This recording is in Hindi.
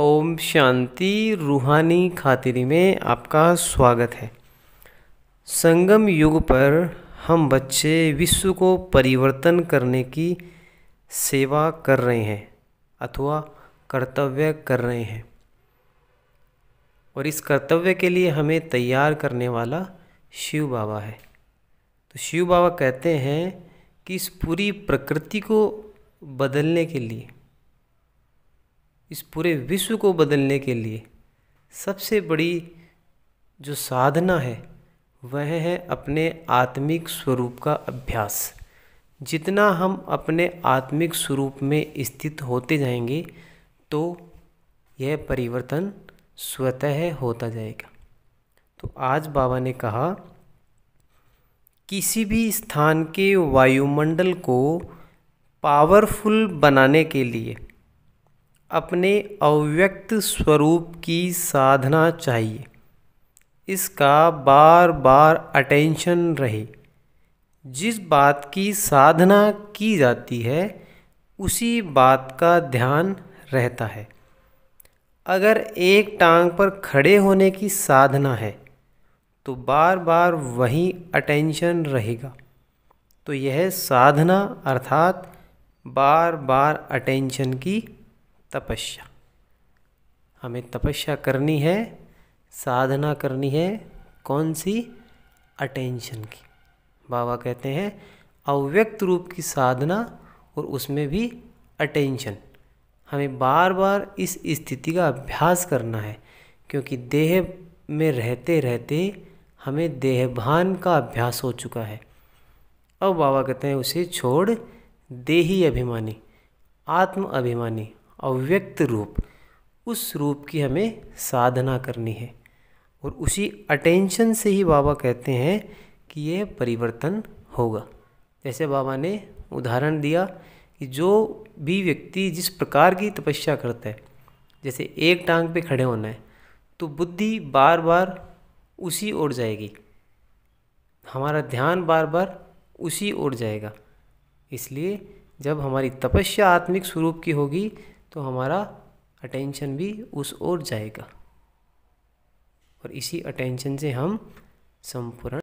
ओम शांति रूहानी खातिरी में आपका स्वागत है संगम युग पर हम बच्चे विश्व को परिवर्तन करने की सेवा कर रहे हैं अथवा कर्तव्य कर रहे हैं और इस कर्तव्य के लिए हमें तैयार करने वाला शिव बाबा है तो शिव बाबा कहते हैं कि इस पूरी प्रकृति को बदलने के लिए इस पूरे विश्व को बदलने के लिए सबसे बड़ी जो साधना है वह है अपने आत्मिक स्वरूप का अभ्यास जितना हम अपने आत्मिक स्वरूप में स्थित होते जाएंगे तो यह परिवर्तन स्वतः होता जाएगा तो आज बाबा ने कहा किसी भी स्थान के वायुमंडल को पावरफुल बनाने के लिए अपने अव्यक्त स्वरूप की साधना चाहिए इसका बार बार अटेंशन रहे जिस बात की साधना की जाती है उसी बात का ध्यान रहता है अगर एक टांग पर खड़े होने की साधना है तो बार बार वही अटेंशन रहेगा तो यह साधना अर्थात बार बार अटेंशन की तपस्या हमें तपस्या करनी है साधना करनी है कौन सी अटेंशन की बाबा कहते हैं अव्यक्त रूप की साधना और उसमें भी अटेंशन हमें बार बार इस स्थिति का अभ्यास करना है क्योंकि देह में रहते रहते हमें देहभान का अभ्यास हो चुका है अब बाबा कहते हैं उसे छोड़ देही अभिमानी आत्म अभिमानी अव्यक्त रूप उस रूप की हमें साधना करनी है और उसी अटेंशन से ही बाबा कहते हैं कि यह परिवर्तन होगा जैसे बाबा ने उदाहरण दिया कि जो भी व्यक्ति जिस प्रकार की तपस्या करता है जैसे एक टांग पे खड़े होना है तो बुद्धि बार बार उसी ओर जाएगी हमारा ध्यान बार बार उसी ओर जाएगा इसलिए जब हमारी तपस्या आत्मिक स्वरूप की होगी तो हमारा अटेंशन भी उस ओर जाएगा और इसी अटेंशन से हम संपूर्ण